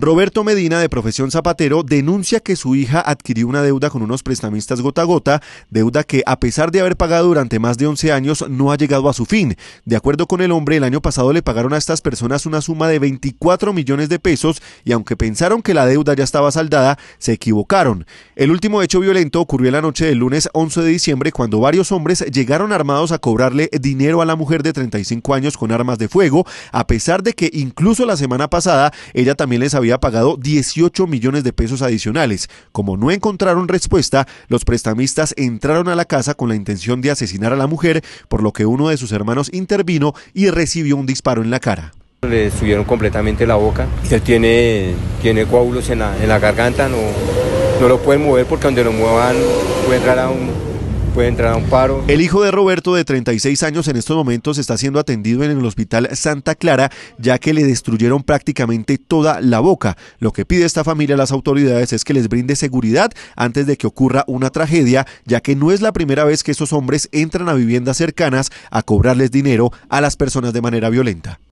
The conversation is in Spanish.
Roberto Medina, de profesión zapatero, denuncia que su hija adquirió una deuda con unos prestamistas gota a gota, deuda que a pesar de haber pagado durante más de 11 años no ha llegado a su fin. De acuerdo con el hombre, el año pasado le pagaron a estas personas una suma de 24 millones de pesos y aunque pensaron que la deuda ya estaba saldada, se equivocaron. El último hecho violento ocurrió la noche del lunes 11 de diciembre cuando varios hombres llegaron armados a cobrarle dinero a la mujer de 35 años con armas de fuego, a pesar de que incluso la semana pasada ella también les había pagado 18 millones de pesos adicionales. Como no encontraron respuesta, los prestamistas entraron a la casa con la intención de asesinar a la mujer, por lo que uno de sus hermanos intervino y recibió un disparo en la cara. Le subieron completamente la boca. Él tiene, tiene coágulos en la, garganta, no, no lo pueden mover porque donde lo muevan puede entrar un, puede entrar a un paro. El hijo de Roberto, de 36 años, en estos momentos está siendo atendido en el hospital Santa Clara, ya que le destruyeron prácticamente toda la boca. Lo que pide esta familia a las autoridades es que les brinde seguridad antes de que ocurra una tragedia, ya que no es la primera vez que esos hombres entran a viviendas cercanas a cobrarles dinero a las personas de manera violenta.